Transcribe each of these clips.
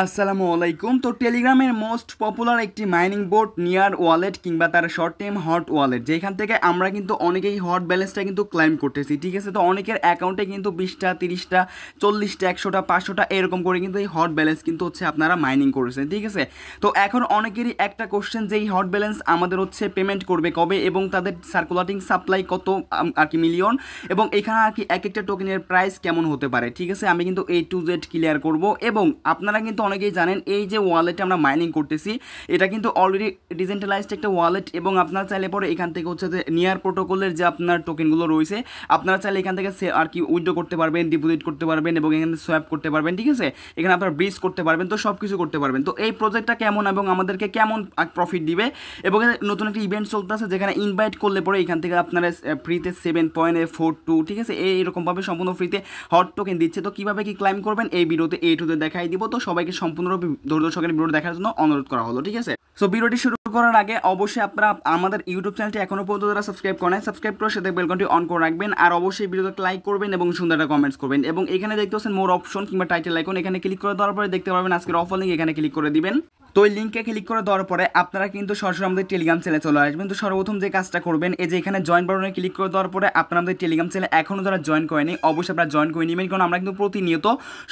আসসালামু আলাইকুম তো টেলিগ্রামের মোস্ট পপুলার একটি মাইনিং বোর্ড নিয়ার ওয়ালেট কিংবা তার শর্ট টাইম হট ওয়ালেট যেখান থেকে আমরা কিন্তু অনেকেই হট ব্যালেন্সটা কিন্তু ক্লাইম করতেছি ঠিক আছে তো অনেকের অ্যাকাউন্টে কিন্তু বিশটা তিরিশটা চল্লিশটা একশোটা পাঁচশোটা এরকম করে কিন্তু এই হট ব্যালেন্স কিন্তু হচ্ছে আপনারা মাইনিং করেছেন ঠিক আছে তো এখন অনেকেরই একটা কোশ্চেন যে এই হট ব্যালেন্স আমাদের হচ্ছে পেমেন্ট করবে কবে এবং তাদের সার্কুলেটিং সাপ্লাই কত আর কি মিলিয়ন এবং এখানে আর কি এক একটা টোকেনের প্রাইস কেমন হতে পারে ঠিক আছে আমি কিন্তু এ টু জেড ক্লিয়ার করব এবং আপনারা কিন্তু কিন্তু অনেকেই জানেন এই যে ওয়ালেটে আমরা মাইনিং করতেছি এটা কিন্তু অলরেডি ডিসেন্ট্রালাইজড একটা ওয়ালেট এবং আপনারা চাইলে পরে এখান থেকে হচ্ছে যে নিয়ার প্রোটোকলের যে আপনার টোকেনগুলো রয়েছে আপনারা চাইলে এখান থেকে আর কি উইড্রো করতে পারবেন ডিপোজিট করতে পারবেন এবং এখানে সোয়াপ করতে পারবেন ঠিক আছে এখানে আপনারা ব্রিজ করতে পারবেন তো সব কিছু করতে পারবেন তো এই প্রজেক্টটা কেমন এবং আমাদেরকে কেমন প্রফিট দিবে এবং নতুন একটা ইভেন্ট চলতেছে যেখানে ইনভাইট করলে পরে এখান থেকে আপনারা ফ্রিতে সেভেন পয়েন্ট ফোর টু ঠিক আছে এইরকমভাবে সম্পূর্ণ ফ্রিতে হট টোকেন দিচ্ছে তো কীভাবে কি ক্লাইম করবেন এই ভিডিওতে এই টুতে দেখাই দিব তো সবাইকে ভিডিওটি সম্পূর্ণরূপে দৌড়দৌড় সকালে ভিডিও দেখার জন্য অনুরোধ করা হলো ঠিক আছে সো ভিডিওটি শুরু করার আগে অবশ্যই আপনারা আমাদের ইউটিউব চ্যানেলটি এখনও পর্যন্ত যারা সাবস্ক্রাইব করেন সাবস্ক্রাইব করে সেটা বেলকনটি অন করে রাখবেন আর অবশ্যই ভিডিওতে লাইক করবেন এবং সুন্দর একটা কমেন্টস করবেন এবং এখানে দেখতে পাচ্ছেন মোর অপশন কিংবা টাইটেল আইকন এখানে ক্লিক করে দেওয়ার পরে দেখতে পাবেন আজকের অফার লিঙ্ক এখানে ক্লিক করে দিবেন তো ওই লিঙ্কে ক্লিক করে দেওয়ার পরে আপনারা কিন্তু সরাসরি আমাদের টেলিগ্রাম চ্যানেলে চলে আসবেন তো সর্বপ্রথম যে কাজটা করবেন এই যে এখানে জয়েন বাটনে ক্লিক করে দেওয়ার পরে আপনারা আমাদের টেলিগ্রাম চ্যানেল এখনও যারা জয়েন করেনি অবশ্যই আপনারা জয়েন করে নেবেন কারণ আমরা কিন্তু প্রতিনিয়ত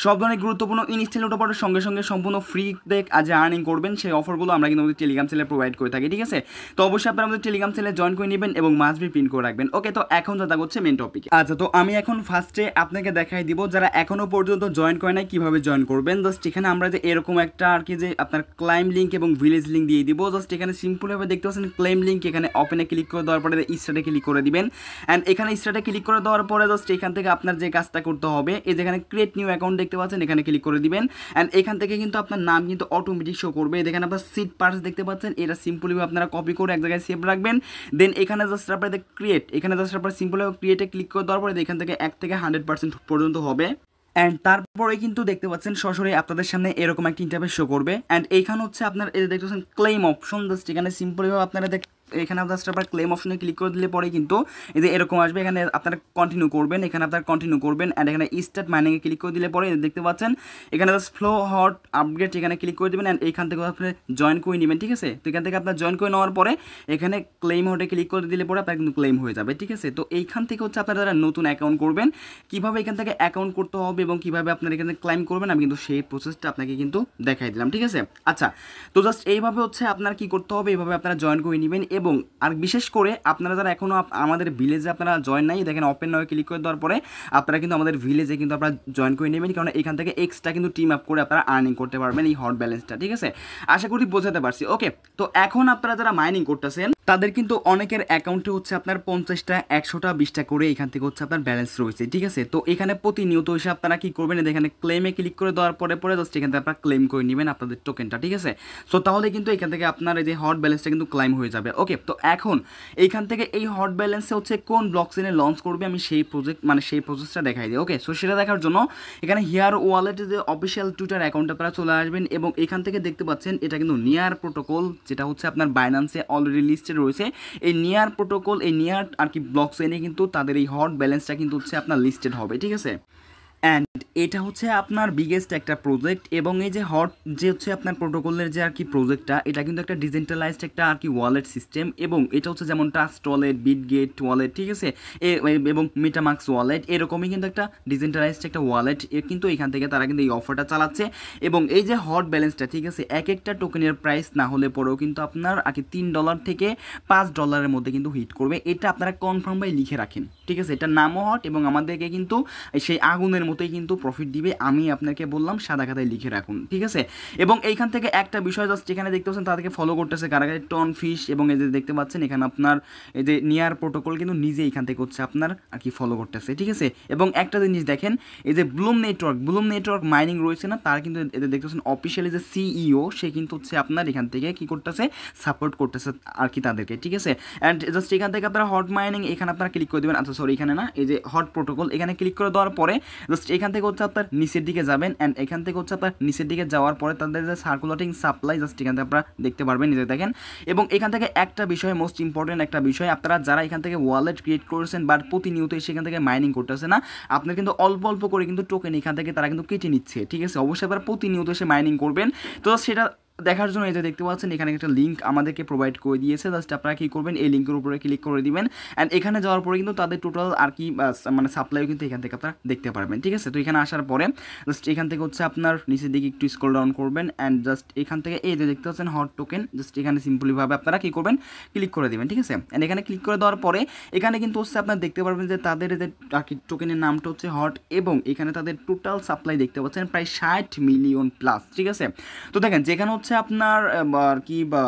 সব ধরনের গুরুত্বপূর্ণ ইনস্টল ওঠার সঙ্গে সঙ্গে সম্পূর্ণ ফ্রি দেখ আজ আর্নিং করবেন সেই অফারগুলো আমরা কিন্তু আমাদের টেলিগ্রাম চ্যানেলে প্রোভাইড করে থাকি ঠিক আছে তো অবশ্যই আপনারা আমাদের টেলিগ্রাম চ্যানেলে জয়েন করে নেবেন এবং মাস ভি পিন করে রাখবেন ওকে তো এখন যা হচ্ছে মেন টপিক আচ্ছা তো আমি এখন ফার্স্টে আপনাকে দেখাই দিব যারা এখনও পর্যন্ত জয়েন করে নাই কীভাবে জয়েন করবেন জাস্ট এখানে আমরা যে এরকম একটা আর কি যে আপনার ক্লাইম লিঙ্ক এবং ভিলেজ লিঙ্ক দিয়ে দিব জাস্ট এখানে সিম্পলভাবে দেখতে পাচ্ছেন ক্লাইম লিঙ্ক এখানে ওপেনে ক্লিক করে দেওয়ার পরে স্টার্টে ক্লিক করে দিবেন অ্যান্ড এখানে স্টার্টে ক্লিক করে দেওয়ার পরে জাস্ট এখান থেকে আপনার যে কাজটা করতে হবে এই যেখানে ক্রিয়েট নিউ অ্যাকাউন্ট দেখতে পাচ্ছেন এখানে ক্লিক করে দিবেন অ্যান্ড এখান থেকে কিন্তু আপনার নাম কিন্তু অটোমেটিক শো করবে এখানে আপনার সিট পার্স দেখতে পাচ্ছেন এটা সিম্পলভাবে আপনারা কপি করে এক জায়গায় সেভ রাখবেন দেন এখানে জাস্ট আপনাদের ক্রিয়েট এখানে জাস্ট আপনার সিম্পলভাবে ক্রিয়েটে ক্লিক করে দেওয়ার পরে এখান থেকে এক থেকে হান্ড্রেড পার্সেন্ট পর্যন্ত হবে অ্যান্ড তারপরে কিন্তু দেখতে পাচ্ছেন সরাসরি আপনাদের সামনে এরকম একটা ইন্টারফেস শো করবে অ্যান্ড এইখানে হচ্ছে আপনার দেখতে পাচ্ছেন ক্লেম অপশন জাস্ট এখানে সিম্পলভাবে আপনারা দেখ এখানে আপনার আবার ক্লেম অপশনে ক্লিক করে দিলে পরে কিন্তু এই যে এরকম আসবে এখানে আপনারা কন্টিনিউ করবেন এখানে আপনারা কন্টিনিউ করবেন অ্যান্ড এখানে স্টার্ট মাইনিংয়ে ক্লিক করে দিলে পরে দেখতে পাচ্ছেন এখানে ফ্লো হট আপডেট এখানে ক্লিক করে দেবেন অ্যান্ড এখান থেকে আপনি জয়েন করে নেবেন ঠিক আছে তো এখান থেকে আপনার জয়েন করে নেওয়ার পরে এখানে ক্লেম হটে ক্লিক করে দিলে পরে আপনার কিন্তু ক্লেম হয়ে যাবে ঠিক আছে তো এইখান থেকে হচ্ছে আপনারা যারা নতুন অ্যাকাউন্ট করবেন কিভাবে এখান থেকে অ্যাকাউন্ট করতে হবে এবং কিভাবে আপনার এখানে ক্লেম করবেন আমি কিন্তু সেই প্রসেসটা আপনাকে কিন্তু দেখাই দিলাম ঠিক আছে আচ্ছা তো জাস্ট এইভাবে হচ্ছে আপনার কি করতে হবে এইভাবে আপনারা জয়েন করে নেবেন এবং আর বিশেষ করে আপনারা যারা এখনও আমাদের ভিলেজে আপনারা জয়েন নাই দেখেন ওপেন নয় ক্লিক করে দেওয়ার পরে আপনারা কিন্তু আমাদের ভিলেজে কিন্তু আপনারা জয়েন করে নেবেন কারণ এখান থেকে এক্সট্রা কিন্তু টিম আপ করে আপনারা আর্নিং করতে পারবেন এই হট ব্যালেন্সটা ঠিক আছে আশা করি বোঝাতে পারছি ওকে তো এখন আপনারা যারা মাইনিং করতেছেন তাদের কিন্তু অনেকের অ্যাকাউন্টে হচ্ছে আপনার পঞ্চাশটা একশোটা বিশটা করে এখান থেকে হচ্ছে আপনার ব্যালেন্স রয়েছে ঠিক আছে তো এখানে প্রতিনিয়ত এসে আপনারা কী করবেন এখানে ক্লেমে ক্লিক করে দেওয়ার পরে পরে জাস্ট এখান থেকে আপনারা ক্লেম করে নেবেন আপনাদের টোকেনটা ঠিক আছে সো তাহলে কিন্তু এখান থেকে আপনার এই যে হট ব্যালেন্সটা কিন্তু ক্লাইম হয়ে যাবে ওকে তো এখন এইখান থেকে এই হট ব্যালেন্সে হচ্ছে কোন ব্লক চেনে লঞ্চ করবে আমি সেই প্রজেক্ট মানে সেই প্রসেসটা দেখাই দিই ওকে সো সেটা দেখার জন্য এখানে হেয়ার ওয়ালেটে যে অফিসিয়াল টুইটার অ্যাকাউন্টে আপনারা চলে আসবেন এবং এখান থেকে দেখতে পাচ্ছেন এটা কিন্তু নিয়ার প্রোটোকল যেটা হচ্ছে আপনার বাইন্যান্সে অলরেডি লিস্টেড রয়েছে এই নিয়ার প্রোটোকল এই নিয়ার আর কি ব্লক চেনে কিন্তু তাদের এই হট ব্যালেন্সটা কিন্তু হচ্ছে আপনার লিস্টেড হবে ঠিক আছে অ্যান্ড এটা হচ্ছে আপনার বিগেস্ট একটা প্রজেক্ট এবং এই যে হট যে হচ্ছে আপনার প্রোটোকলের যে আর কি প্রজেক্টটা এটা কিন্তু একটা ডিসেন্ট্রালাইজড একটা আর কি ওয়ালেট সিস্টেম এবং এটা হচ্ছে যেমন ট্রাস্ট ওয়ালেট বিটগেট ওয়ালেট ঠিক আছে এবং মেটামাক্স ওয়ালেট এরকমই কিন্তু একটা ডিসেন্ট্রালাইজড একটা ওয়ালেট কিন্তু এখান থেকে তারা কিন্তু এই অফারটা চালাচ্ছে এবং এই যে হট ব্যালেন্সটা ঠিক আছে এক একটা টোকেনের প্রাইস না হলে পরেও কিন্তু আপনার আর কি তিন ডলার থেকে পাঁচ ডলারের মধ্যে কিন্তু হিট করবে এটা আপনারা কনফার্ম বাই লিখে রাখেন ঠিক আছে এটা নামও হট এবং আমাদেরকে কিন্তু সেই আগুনের মতোই কিন্তু প্রফিট দিবে আমি আপনাকে বললাম সাদা খাতায় লিখে রাখুন ঠিক আছে এবং এইখান থেকে একটা বিষয় জাস্ট যেখানে দেখতে পাচ্ছেন তাদেরকে ফলো করতেছে কারা কারা টন ফিশ এবং এই যে দেখতে পাচ্ছেন এখানে আপনার এই যে নিয়ার প্রোটোকল কিন্তু নিজে এখান থেকে হচ্ছে আপনার আর কি ফলো করতেছে ঠিক আছে এবং একটা জিনিস দেখেন এই যে Bloom network Bloom network mining রয়েছে না তার কিন্তু এদের দেখতে পাচ্ছেন অফিসিয়ালি যে সিইও e সে কিন্তু হচ্ছে আপনার এখান থেকে কি করতেছে সাপোর্ট করতেছে আর কি তাদেরকে ঠিক আছে অ্যান্ড জাস্ট এখান থেকে আপনারা হট মাইনিং এখানে আপনারা ক্লিক করে দেবেন আচ্ছা সরি এখানে না এই যে হট প্রোটোকল এখানে ক্লিক করে দেওয়ার পরে জাস্ট এখান থেকে হচ্ছে আপনার নিচের দিকে যাবেন অ্যান্ড এখান থেকে হচ্ছে আপনার নিচের দিকে যাওয়ার পরে তাদের যে সার্কুলেটিং সাপ্লাই জাস্ট এখান থেকে আপনারা দেখতে পারবেন নিজে দেখেন এবং এখান থেকে একটা বিষয় মোস্ট ইম্পর্টেন্ট একটা বিষয় আপনারা যারা এখান থেকে ওয়ালেট ক্রিয়েট করেছেন বা প্রতিনিয়ত সেখান থেকে মাইনিং করতেছে না আপনার কিন্তু অল্প অল্প করে কিন্তু টোকেন এখান থেকে তারা কিন্তু কেটে নিচ্ছে ঠিক আছে অবশ্যই আপনারা প্রতিনিয়ত সে মাইনিং করবেন তো সেটা দেখার জন্য এটা দেখতে পাচ্ছেন এখানে একটা লিঙ্ক আমাদেরকে প্রোভাইড করে দিয়েছে জাস্ট আপনারা কী করবেন এই লিঙ্কের উপরে ক্লিক করে দিবেন অ্যান্ড এখানে যাওয়ার পরে কিন্তু তাদের টোটাল আর কি মানে সাপ্লাইও কিন্তু এখান থেকে আপনারা দেখতে পারবেন ঠিক আছে তো এখানে আসার পরে জাস্ট এখান থেকে হচ্ছে আপনার নিচের দিকে একটু স্ক্রল ডাউন করবেন অ্যান্ড জাস্ট এখান থেকে এই যে দেখতে পাচ্ছেন হট টোকেন জাস্ট এখানে সিম্পলিভাবে আপনারা কী করবেন ক্লিক করে দেবেন ঠিক আছে অ্যান্ড এখানে ক্লিক করে দেওয়ার পরে এখানে কিন্তু হচ্ছে আপনারা দেখতে পারবেন যে তাদের যে টোকেনের নামটা হচ্ছে হট এবং এখানে তাদের টোটাল সাপ্লাই দেখতে পাচ্ছেন প্রায় ষাট মিলিয়ন প্লাস ঠিক আছে তো দেখেন যেখানে হচ্ছে হচ্ছে আপনার কি বা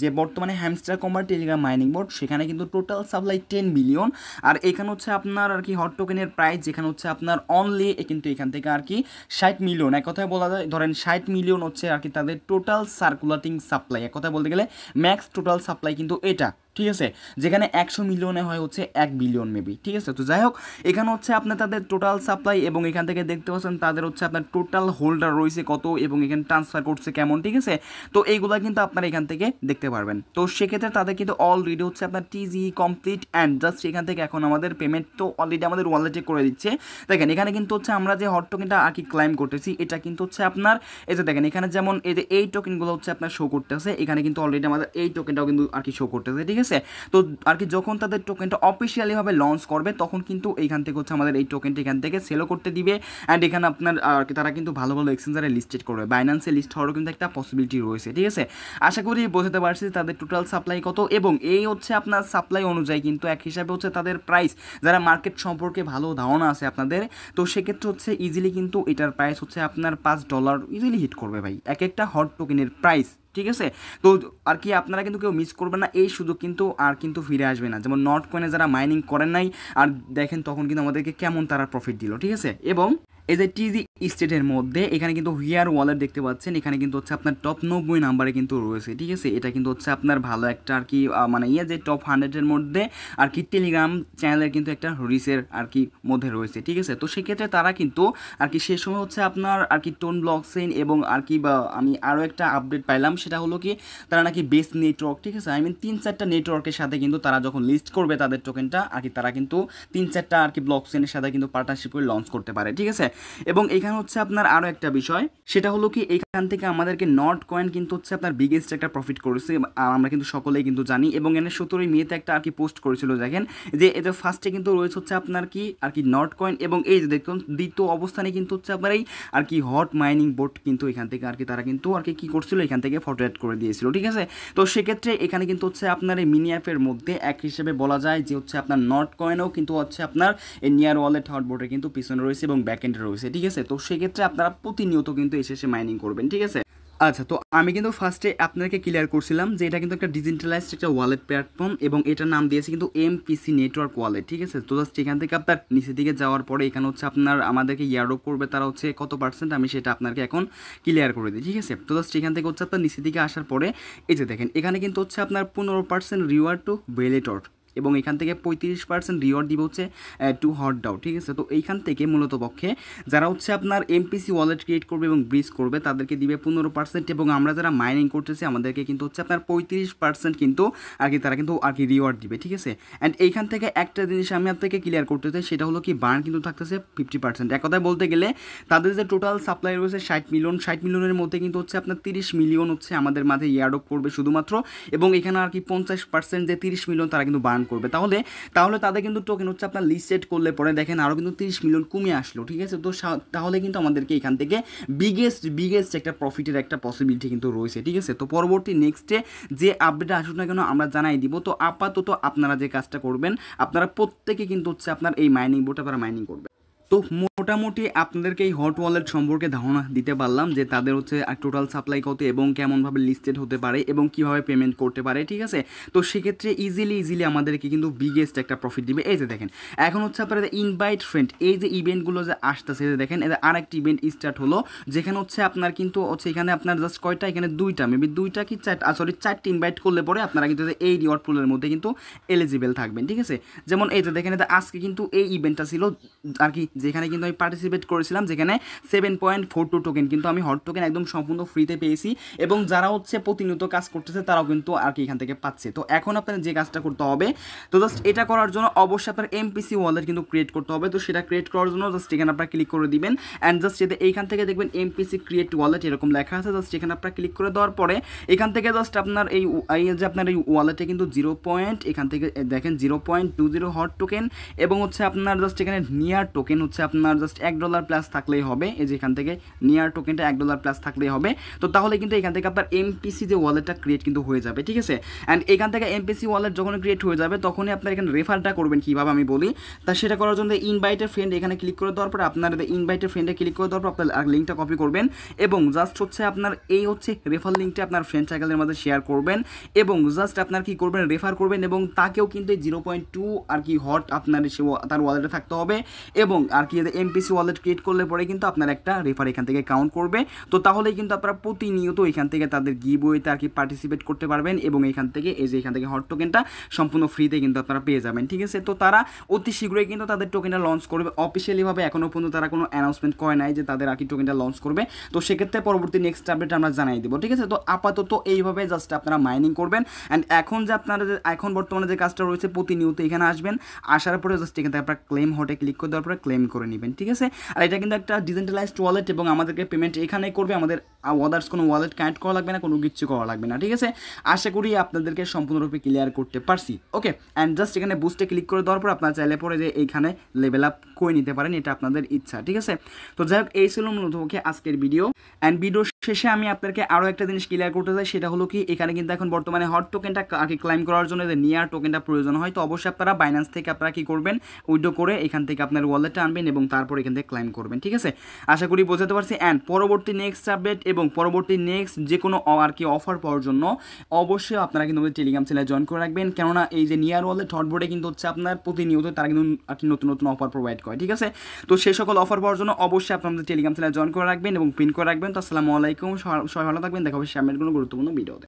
যে বর্তমানে Hamster Kombat Telegram mining board সেখানে কিন্তু টোটাল সাপ্লাই টেন বিলিয়ন আর এখানে হচ্ছে আপনার আর কি হট টোকেনের প্রাইস যেখানে হচ্ছে আপনার অনলি কিন্তু এখান থেকে আর কি ষাট মিলিয়ন এক কথায় বলা যায় ধরেন ষাট মিলিয়ন হচ্ছে আর কি তাদের টোটাল সার্কুলেটিং সাপ্লাই এক কথায় বলতে গেলে ম্যাক্স টোটাল সাপ্লাই কিন্তু এটা ঠিক আছে যেখানে একশো মিলিয়নে হয় হচ্ছে এক বিলিয়ন মেবি ঠিক আছে তো যাই হোক এখানে হচ্ছে আপনার তাদের টোটাল সাপ্লাই এবং এখান থেকে দেখতে পাচ্ছেন তাদের হচ্ছে আপনার টোটাল হোল্ডার রয়েছে কত এবং এখানে ট্রান্সফার করছে কেমন ঠিক আছে তো এইগুলা কিন্তু আপনার এখান থেকে দেখতে পারবেন তো সেক্ষেত্রে তাদের কিন্তু অলরেডি হচ্ছে আপনার টিজি কমপ্লিট অ্যান্ড জাস্ট এখান থেকে এখন আমাদের পেমেন্ট তো অলরেডি আমাদের ওয়ালেটে করে দিচ্ছে দেখেন এখানে কিন্তু হচ্ছে আমরা যে হট টোকেনটা আর কি ক্লাইম করতেছি এটা কিন্তু হচ্ছে আপনার এই যে দেখেন এখানে যেমন এই যে এই টোকেনগুলো হচ্ছে আপনার শো করতেছে এখানে কিন্তু অলরেডি আমাদের এই টোকেনটাও কিন্তু আর কি শো করতেছে ঠিক আছে তো আর কি যখন তাদের টোকেনটা অফিসিয়ালিভাবে লঞ্চ করবে তখন কিন্তু এইখান থেকে হচ্ছে আমাদের এই টোকেনটা এখান থেকে সেলও করতে দিবে অ্যান্ড এখানে আপনার আর কি তারা কিন্তু ভালো ভালো এক্সচেঞ্জারে লিস্টেড করবে বাইন্যান্সে লিস্ট হওয়ারও কিন্তু একটা পসিবিলিটি রয়েছে ঠিক আছে আশা করি বোঝাতে ভার্সেস তাদের টোটাল সাপ্লাই কত এবং এই হচ্ছে আপনার সাপ্লাই অনুযায়ী কিন্তু এক হিসাবে হচ্ছে তাদের প্রাইস যারা মার্কেট সম্পর্কে ভালো ধারণা আছে আপনাদের তো সেক্ষেত্রে হচ্ছে ইজিলি কিন্তু এটার প্রাইস হচ্ছে আপনার পাঁচ ডলার ইজিলি হিট করবে ভাই এক একটা হট টোকেনের প্রাইস ঠিক আছে তো আর কি আপনারা কিন্তু কেউ মিস করবেন না এই সুযোগ কিন্তু আর কিন্তু ফিরে আসবে না যেমন নট কয়েনে যারা মাইনিং করেন নাই আর দেখেন তখন কিন্তু আমাদেরকে কেমন তারা প্রফিট দিল ঠিক আছে এবং এই যে টিজি স্টেটের মধ্যে এখানে কিন্তু হিয়ার ওয়ালেট দেখতে পাচ্ছেন এখানে কিন্তু হচ্ছে আপনার টপ নব্বই নাম্বারে কিন্তু রয়েছে ঠিক আছে এটা কিন্তু হচ্ছে আপনার ভালো একটা আর কি মানে ইয়ে যে টপ হান্ড্রেডের মধ্যে আর কি টেলিগ্রাম চ্যানেলের কিন্তু একটা রিসের আর কি মধ্যে রয়েছে ঠিক আছে তো সেক্ষেত্রে তারা কিন্তু আর কি সে সময় হচ্ছে আপনার আর কি টোন ব্লক সেন এবং আর কি বা আমি আরও একটা আপডেট পাইলাম সেটা হলো কি তারা নাকি বেস্ট নেটওয়ার্ক ঠিক আছে আই মিন তিন চারটা নেটওয়ার্কের সাথে কিন্তু তারা যখন লিস্ট করবে তাদের টোকেনটা আর কি তারা কিন্তু তিন চারটা আর কি ব্লক সেনের সাথে কিন্তু পার্টনারশিপ করে লঞ্চ করতে পারে ঠিক আছে এবং এখানে হচ্ছে আপনার আরও একটা বিষয় সেটা হলো কি এখান থেকে আমাদেরকে নট কয়েন কিন্তু হচ্ছে আপনার বিগেস্ট একটা প্রফিট করেছে আর আমরা কিন্তু সকলেই কিন্তু জানি এবং এনে সতেরোই মেতে একটা আর কি পোস্ট করেছিল দেখেন যে এতে ফার্স্টে কিন্তু রয়েছে হচ্ছে আপনার কি আর কি নট কয়েন এবং এই যে দেখুন দ্বিতীয় অবস্থানে কিন্তু হচ্ছে আপনার এই আর কি হট মাইনিং বোর্ড কিন্তু এখান থেকে আর কি তারা কিন্তু আর কি কী করছিল এখান থেকে ফটো অ্যাড করে দিয়েছিল ঠিক আছে তো সেক্ষেত্রে এখানে কিন্তু হচ্ছে আপনার এই মিনি অ্যাপের মধ্যে এক হিসেবে বলা যায় যে হচ্ছে আপনার নট কয়েনও কিন্তু হচ্ছে আপনার এই নিয়ার ওয়ালেট হট বোর্ডের কিন্তু পিছনে রয়েছে এবং ব্যাক রয়েছে ঠিক আছে তো সেক্ষেত্রে আপনারা প্রতিনিয়ত কিন্তু এসে এসে মাইনিং করবেন ঠিক আছে আচ্ছা তো আমি কিন্তু ফার্স্টে আপনাদেরকে ক্লিয়ার করছিলাম যে এটা কিন্তু একটা ডিজিটালাইজড একটা ওয়ালেট প্ল্যাটফর্ম এবং এটার নাম দিয়েছে কিন্তু এমপিসি নেটওয়ার্ক ওয়ালেট ঠিক আছে তো জাস্ট এখান থেকে আপনার নিচের দিকে যাওয়ার পরে এখানে হচ্ছে আপনার আমাদেরকে ইয়ারও করবে তারা হচ্ছে কত পার্সেন্ট আমি সেটা আপনাকে এখন ক্লিয়ার করে দিই ঠিক আছে তো জাস্ট এখান থেকে হচ্ছে আপনার নিচের দিকে আসার পরে এই যে দেখেন এখানে কিন্তু হচ্ছে আপনার পনেরো পার্সেন্ট রিওয়ার্ড টু বেলেটট এবং এখান থেকে পঁয়ত্রিশ পার্সেন্ট রিওয়ার্ড দিবে হচ্ছে টু হট ডাউ ঠিক আছে তো এইখান থেকে মূলত পক্ষে যারা হচ্ছে আপনার এমপিসি ওয়ালেট ক্রিয়েট করবে এবং ব্রিজ করবে তাদেরকে দিবে পনেরো পার্সেন্ট এবং আমরা যারা মাইনিং করতেছি আমাদেরকে কিন্তু হচ্ছে আপনার পঁয়ত্রিশ পার্সেন্ট কিন্তু আর কি তারা কিন্তু আর কি রিওয়ার্ড দিবে ঠিক আছে অ্যান্ড এইখান থেকে একটা জিনিস আমি আপনাকে ক্লিয়ার করতে চাই সেটা হলো কি বার্ন কিন্তু থাকতেছে ফিফটি পার্সেন্ট এক কথায় বলতে গেলে তাদের যে টোটাল সাপ্লাই রয়েছে ষাট মিলিয়ন ষাট মিলিয়নের মধ্যে কিন্তু হচ্ছে আপনার তিরিশ মিলিয়ন হচ্ছে আমাদের মাঝে ইয়ার্ড করবে শুধুমাত্র এবং এখানে আর কি পঞ্চাশ পার্সেন্ট যে তিরিশ মিলিয়ন তারা কিন্তু বার্ন করবে তাহলে তাহলে তাদের কিন্তু টোকেন হচ্ছে আপনার লিস্ট সেট করলে পরে দেখেন আরও কিন্তু তিরিশ মিলিয়ন কমে আসলো ঠিক আছে তো তাহলে কিন্তু আমাদেরকে এখান থেকে বিগেস্ট বিগেস্ট একটা প্রফিটের একটা পসিবিলিটি কিন্তু রয়েছে ঠিক আছে তো পরবর্তী নেক্সটে যে আপডেট আসুক না কেন আমরা জানাই দিব তো আপাতত আপনারা যে কাজটা করবেন আপনারা প্রত্যেকে কিন্তু হচ্ছে আপনার এই মাইনিং বোর্ডটা আপনারা মাইনিং করবেন তো মোটামুটি আপনাদেরকে এই হট ওয়ালেট সম্পর্কে ধারণা দিতে পারলাম যে তাদের হচ্ছে টোটাল সাপ্লাই কত এবং কেমনভাবে লিস্টেড হতে পারে এবং কিভাবে পেমেন্ট করতে পারে ঠিক আছে তো সেক্ষেত্রে ইজিলি ইজিলি আমাদেরকে কিন্তু বিগেস্ট একটা প্রফিট দিবে এই যে দেখেন এখন হচ্ছে আপনারা ইনভাইট ফ্রেন্ড এই যে ইভেন্টগুলো যে আসতেছে যে দেখেন এদের আর ইভেন্ট স্টার্ট হলো যেখানে হচ্ছে আপনার কিন্তু হচ্ছে এখানে আপনার জাস্ট কয়টা এখানে দুইটা মেবি দুইটা কি চারটা সরি চারটি ইনভাইট করলে পরে আপনারা কিন্তু এই রিওয়ার্ড পুলের মধ্যে কিন্তু এলিজিবেল থাকবেন ঠিক আছে যেমন এই যে দেখেন আজকে কিন্তু এই ইভেন্টটা ছিল আর কি যেখানে কিন্তু আমি পার্টিসিপেট করেছিলাম যেখানে seven point four two token কিন্তু আমি হট টোকেন একদম সম্পূর্ণ ফ্রিতে পেয়েছি এবং যারা হচ্ছে প্রতিনিয়ত কাজ করতেছে তারাও কিন্তু আর কি এখান থেকে পাচ্ছে তো এখন আপনার যে কাজটা করতে হবে তো জাস্ট এটা করার জন্য অবশ্যই আপনার এমপিসি ওয়ালেট কিন্তু ক্রিয়েট করতে হবে তো সেটা ক্রিয়েট করার জন্য জাস্ট এখানে আপনার ক্লিক করে দিবেন অ্যান্ড জাস্ট এতে এইখান থেকে দেখবেন এমপিসি ক্রিয়েট ওয়ালেট এরকম লেখা আছে জাস্ট এখানে আপনার ক্লিক করে দেওয়ার পরে এখান থেকে জাস্ট আপনার এই যে আপনার এই ওয়ালেটে কিন্তু জিরো পয়েন্ট এখান থেকে দেখেন zero point two zero hot token এবং হচ্ছে আপনার জাস্ট এখানে নিয়ার টোকেন হচ্ছে আপনার জাস্ট এক ডলার প্লাস থাকলেই হবে এই যে এখান থেকে নিয়ার টোকেনটা এক ডলার প্লাস থাকলেই হবে তো তাহলে কিন্তু এখান থেকে আপনার এমপিসি যে ওয়ালেটটা ক্রিয়েট কিন্তু হয়ে যাবে ঠিক আছে অ্যান্ড এখান থেকে এমপিসি ওয়ালেট যখন ক্রিয়েট হয়ে যাবে তখনই আপনার এখানে রেফারটা করবেন কীভাবে আমি বলি তা সেটা করার জন্য ইনভাইটের ফ্রেন্ড এখানে ক্লিক করে দেওয়ার পর আপনার ইনভাইটের ফ্রেন্ডে ক্লিক করে দেওয়ার পর আপনার লিঙ্কটা কপি করবেন এবং জাস্ট হচ্ছে আপনার এই হচ্ছে রেফার লিঙ্কটা আপনার ফ্রেন্ড সাইকেলের মধ্যে শেয়ার করবেন এবং জাস্ট আপনার কি করবেন রেফার করবেন এবং তাকেও কিন্তু জিরো পয়েন্ট টু আর কি হট আপনার সে তার ওয়ালেটে থাকতে হবে এবং আর কি এমপিসি ওয়ালেট ক্রিয়েট করলে পরে কিন্তু আপনার একটা রেফার এখান থেকে কাউন্ট করবে তো তাহলে কিন্তু আপনারা প্রতিনিয়ত এখান থেকে তাদের গি বইতে আর কি পার্টিসিপেট করতে পারবেন এবং এখান থেকে এই যে এখান থেকে হট টোকেনটা সম্পূর্ণ ফ্রিতে কিন্তু আপনারা পেয়ে যাবেন ঠিক আছে তো তারা অতি শীঘ্রই কিন্তু তাদের টোকেনটা লঞ্চ করবে অফিসিয়ালিভাবে এখনও পর্যন্ত তারা কোনো অ্যানাউন্সমেন্ট করে নাই যে তাদের আর কি টোকেনটা লঞ্চ করবে তো সেক্ষেত্রে পরবর্তী নেক্সট আপডেট আমরা জানাই দেবো ঠিক আছে তো আপাতত এইভাবে জাস্ট আপনারা মাইনিং করবেন অ্যান্ড এখন যে আপনারা এখন বর্তমানে যে কাজটা রয়েছে প্রতিনিয়ত এখানে আসবেন আসার পরে জাস্ট এখান থেকে আপনারা ক্লেম হটে ক্লিক করে দেওয়ার পরে ক্লেম পেমেন্ট করে নেবেন ঠিক আছে আর এটা কিন্তু একটা ডিসেন্ট্রালাইজড ওয়ালেট এবং আমাদেরকে পেমেন্ট এখানেই করবে আমাদের আদার্স কোনো ওয়ালেট কানেক্ট করা লাগবে না কোনো কিছু করা লাগবে না ঠিক আছে আশা করি আপনাদেরকে সম্পূর্ণরূপে ক্লিয়ার করতে পারছি ওকে অ্যান্ড জাস্ট এখানে বুস্টে ক্লিক করে দেওয়ার পর আপনারা চাইলে পরে যে এইখানে লেভেল আপ করে নিতে পারেন এটা আপনাদের ইচ্ছা ঠিক আছে তো যাই হোক এই ছিল মূলত ওকে আজকের ভিডিও অ্যান্ড ভিডিও শেষে আমি আপনাকে আরও একটা জিনিস ক্লিয়ার করতে চাই সেটা হলো কি এখানে কিন্তু এখন বর্তমানে হট টোকেনটা আগে ক্লাইম করার জন্য যে নিয়ার টোকেনটা প্রয়োজন হয় তো অবশ্যই আপনারা বাইন্যান্স থেকে আপনারা কী করবেন উইডো করে এখান থেকে আপনার ওয়ালেটটা আনবেন এবং তারপর এখান থেকে ক্লাইম করবেন ঠিক আছে আশা করি বোঝাতে পারছি অ্যান্ড পরবর্তী নেক্সট আপডেট এবং পরবর্তী নেক্সট যে কোনো আর কি অফার পাওয়ার জন্য অবশ্যই আপনারা কিন্তু আমাদের টেলিগ্রাম চ্যানেলে জয়েন করে রাখবেন কেননা এই যে নিয়ার ওয়ালেট বোর্ডে কিন্তু হচ্ছে আপনার প্রতিনিয়ত তারা কিন্তু আর কি নতুন নতুন অফার প্রোভাইড করে ঠিক আছে তো সেই সকল অফার পাওয়ার জন্য অবশ্যই আপনাদের টেলিগ্রাম চ্যানেলে জয়েন করে রাখবেন এবং পিন করে রাখবেন তো আসসালামু আলাইকুম আলাইকুম সবাই ভালো থাকবেন দেখাবো শ্যামের কোনো গুরুত্বপূর্ণ ভিডিওতে